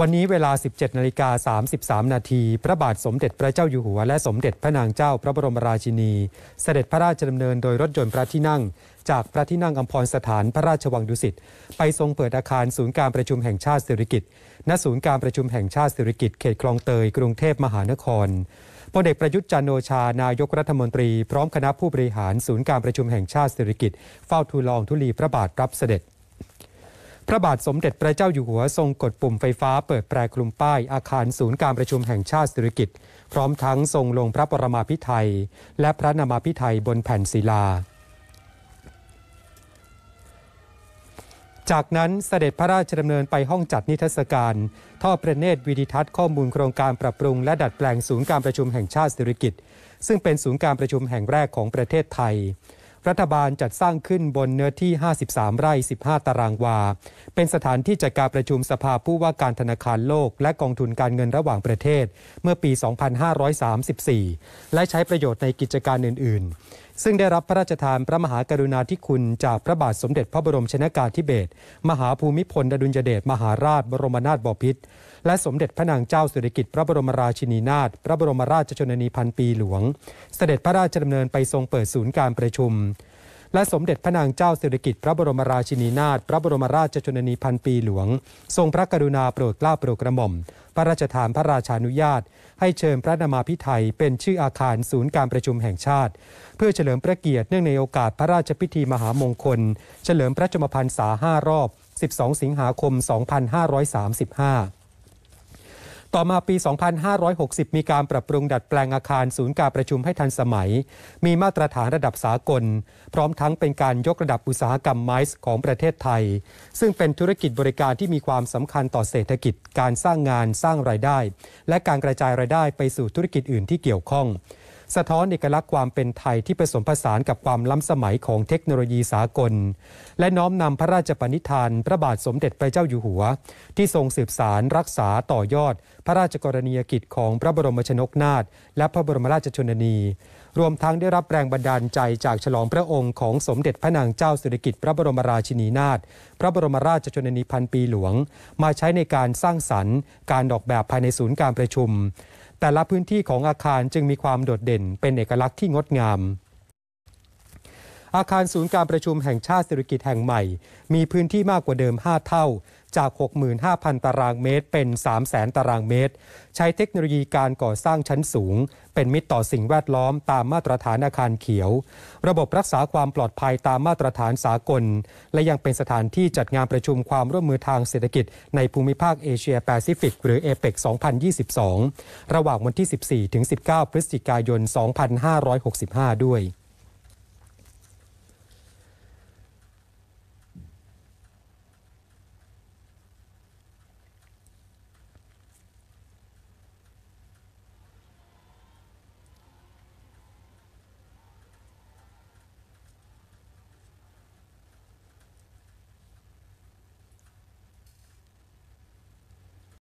วันนี้เวลา 17 นาฬิกา 33 นาทีพระบาทสมเด็จพระเจ้า อยู่หัวและสมเด็จพระนางเจ้าพระบรมราชินี เสด็จพระราชดำเนินโดยรถยนต์พระที่นั่ง จากพระที่นั่งอัมพรสถานพระราชวังดุสิตไปทรงเปิดอาคารศูนย์การประชุมแห่งชาติสิริกิติ์ณศูนย์การประชุมแห่งชาติสิริกิติ์เขตคลองเตยกรุงเทพมหานครพลเอกประยุทธ์จันโอชา นายกรัฐมนตรีพร้อมคณะผู้บริหารศูนย์การประชุมแห่งชาติสิริกิติ์เฝ้าทูลลองทุลีพระบาทรับเสด็จพระบาทสมเด็จพระเจ้าอยู่หัวทรงกดปุ่มไฟฟ้าเปิดแปรคลุมป้ายอาคารศูนย์การประชุมแห่งชาติสุริกิตพร้อมทั้งทรงลงพระปรมาพิไทย และพระนามาพิไทยบนแผ่นศิลา จากนั้นเสด็จพระราชดำเนินไปห้องจัดนิทรรศการ ท่อประเนตรวิดิทัศน์ข้อมูลโครงการปรับปรุงและดัดแปลงศูนย์การประชุมแห่งชาติสุริกิตซึ่งเป็นศูนย์การประชุมแห่งแรกของประเทศไทยรัฐบาลจัดสร้างขึ้นบนเนื้อที่ 53 ไร่ 15 ตารางวา เป็นสถานที่จัดการประชุมสภาผู้ว่าการธนาคารโลกและกองทุนการเงินระหว่างประเทศ เมื่อปี 2534 และใช้ประโยชน์ในกิจการอื่นซึ่งได้รับพระราชทานพระมหากรุณาธิคุณจากพระบาทสมเด็จพระบรมชนากาธิเบศร มหาภูมิพลอดุลยเดชมหาราช บรมนาถบพิตรและสมเด็จพระนางเจ้าสุริกิติ์พระบรมราชินีนาถ พระบรมราชชนนีพันปีหลวง เสด็จพระราชดำเนินไปทรงเปิดศูนย์การประชุมและสมเด็จพระนางเจ้าสิริกิติ์พระบรมราชินีนาถพระบรมราชชนนีพันปีหลวง ทรงพระกรุณาโปรดเกล้าโปรดกระหม่อมพระราชทานพระราชานุญาต ให้เชิญพระนามาพิไทยเป็นชื่ออาคารศูนย์การประชุมแห่งชาติ เพื่อเฉลิมพระเกียรติเนื่องในโอกาสพระราชพิธีมหามงคล เฉลิมพระชมพรรษา5รอบ 12 สิงหาคม 2535ต่อมาปี 2560 มีการปรับปรุงดัดแปลงอาคารศูนย์การประชุมให้ทันสมัย มีมาตรฐานระดับสากล พร้อมทั้งเป็นการยกระดับอุตสาหกรรมไม้ของประเทศไทย ซึ่งเป็นธุรกิจบริการที่มีความสำคัญต่อเศรษฐกิจ การสร้างงานสร้างรายได้ และการกระจายรายได้ไปสู่ธุรกิจอื่นที่เกี่ยวข้องสะท้อนเอกลักษณ์ความเป็นไทยที่ผสมผสานกับความล้ำสมัยของเทคโนโลยีสากล และน้อมนำพระราชปณิธาน พระบาทสมเด็จพระเจ้าอยู่หัว ที่ทรงสืบสารรักษาต่อยอดพระราชกรณียกิจของพระบรมชนกนาถและพระบรมราชชนนี รวมทั้งได้รับแรงบันดาลใจจากฉลองพระองค์ของสมเด็จพระนางเจ้าสุริกิติ์พระบรมราชินีนาถพระบรมราชชนนีพันปีหลวงมาใช้ในการสร้างสรรค์ การออกแบบภายในศูนย์การประชุมแต่ละพื้นที่ของอาคารจึงมีความโดดเด่น เป็นเอกลักษณ์ที่งดงามอาคารศูนย์การประชุมแห่งชาติเศรษฐกิจแห่งใหม่มีพื้นที่มากกว่าเดิม 5 เท่า จาก 65,000 ตารางเมตรเป็น 300,000 ตารางเมตร ใช้เทคโนโลยีการก่อสร้างชั้นสูง เป็นมิตรต่อสิ่งแวดล้อมตามมาตรฐานอาคารเขียว ระบบรักษาความปลอดภัยตามมาตรฐานสากล และยังเป็นสถานที่จัดงานประชุมความร่วมมือทางเศรษฐกิจในภูมิภาคเอเชียแปซิฟิก หรือเอเปก2022 ระหว่างวันที่ 14ถึง19 พฤศจิกายน 2565 ด้วย